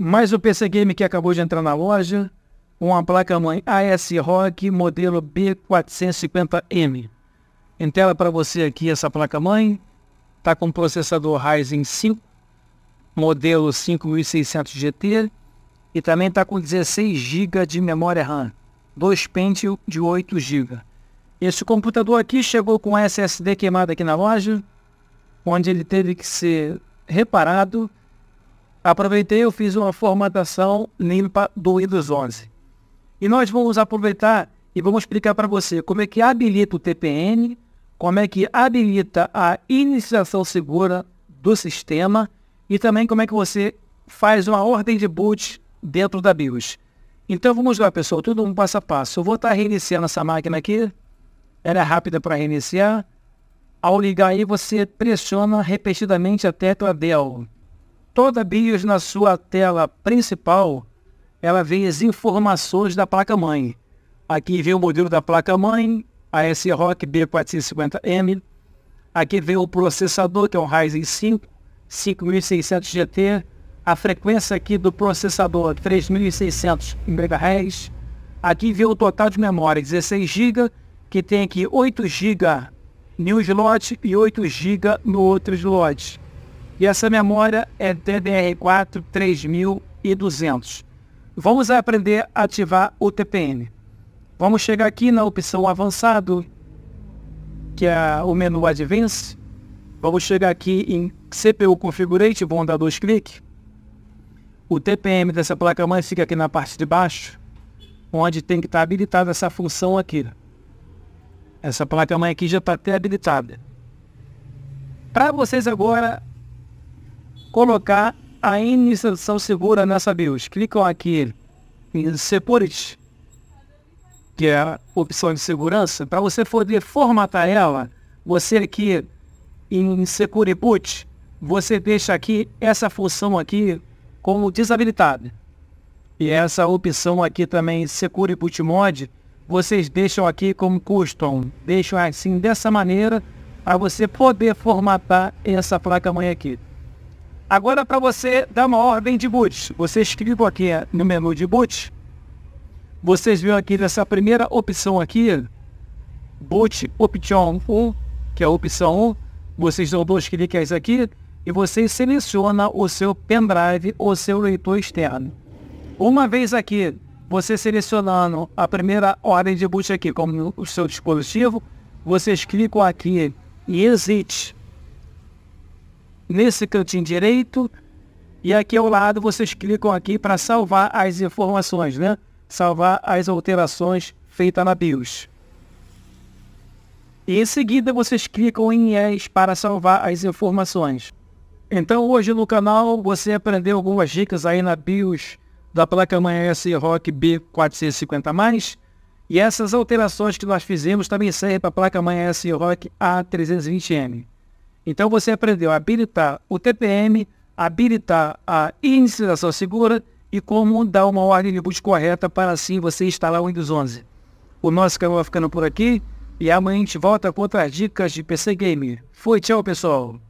Mais o PC Game que acabou de entrar na loja, uma placa-mãe AS Rock modelo B450M. Em tela para você aqui essa placa-mãe, está com processador Ryzen 5, modelo 5600 GT, e também está com 16 GB de memória RAM, dois Pentium de 8 GB. Esse computador aqui chegou com SSD queimado aqui na loja, onde ele teve que ser reparado Aproveitei, eu fiz uma formatação limpa do Windows 11. E nós vamos aproveitar e vamos explicar para você como é que habilita o TPM, como é que habilita a iniciação segura do sistema e também como é que você faz uma ordem de boot dentro da BIOS. Então vamos lá, pessoal, tudo um passo a passo. Eu vou estar tá reiniciando essa máquina aqui. Ela é rápida para reiniciar. Ao ligar aí, você pressiona repetidamente até tua Dell toda a BIOS na sua tela principal, ela vem as informações da placa-mãe. Aqui vem o modelo da placa-mãe, a S-Rock B450M. Aqui vem o processador, que é um Ryzen 5, 5600GT. A frequência aqui do processador, 3600 MHz. Aqui vem o total de memória, 16 GB, que tem aqui 8 GB em um slot e 8 GB no outro slot. E essa memória é DDR4 3200. Vamos aprender a ativar o TPM. Vamos chegar aqui na opção avançado, que é o menu Advanced. Vamos chegar aqui em CPU Configurate, vamos dar dois cliques. O TPM dessa placa-mãe fica aqui na parte de baixo, onde tem que estar tá habilitada essa função aqui. Essa placa-mãe aqui já está até habilitada. Para vocês agora colocar a iniciação segura nessa BIOS. Clicam aqui em Security, que é a opção de segurança. Para você poder formatar ela, você aqui em Secure Boot, você deixa aqui essa função aqui como desabilitada. E essa opção aqui também, Secure Boot Mode, vocês deixam aqui como custom. Deixam assim dessa maneira para você poder formatar essa placa-mãe aqui. Agora, para você dar uma ordem de boot, vocês clicam aqui é, no menu de boot. Vocês viram aqui nessa primeira opção aqui, boot option 1, que é a opção 1. Vocês dão dois cliques aqui e vocês seleciona o seu pendrive ou seu leitor externo. Uma vez aqui, você selecionando a primeira ordem de boot aqui como o seu dispositivo, vocês clicam aqui em Exit nesse cantinho direito. E aqui ao lado vocês clicam aqui para salvar as informações, né? Salvar as alterações feitas na BIOS. E em seguida vocês clicam em Yes para salvar as informações. Então hoje no canal você aprendeu algumas dicas aí na BIOS da placa-mãe S-Rock B450+, e essas alterações que nós fizemos também servem para a placa-mãe S-Rock A320M. Então você aprendeu a habilitar o TPM, habilitar a inicialização segura e como dar uma ordem de boot correta para assim você instalar o Windows 11. O nosso canal vai ficando por aqui e amanhã a gente volta com outras dicas de PC Game. Fui, tchau pessoal!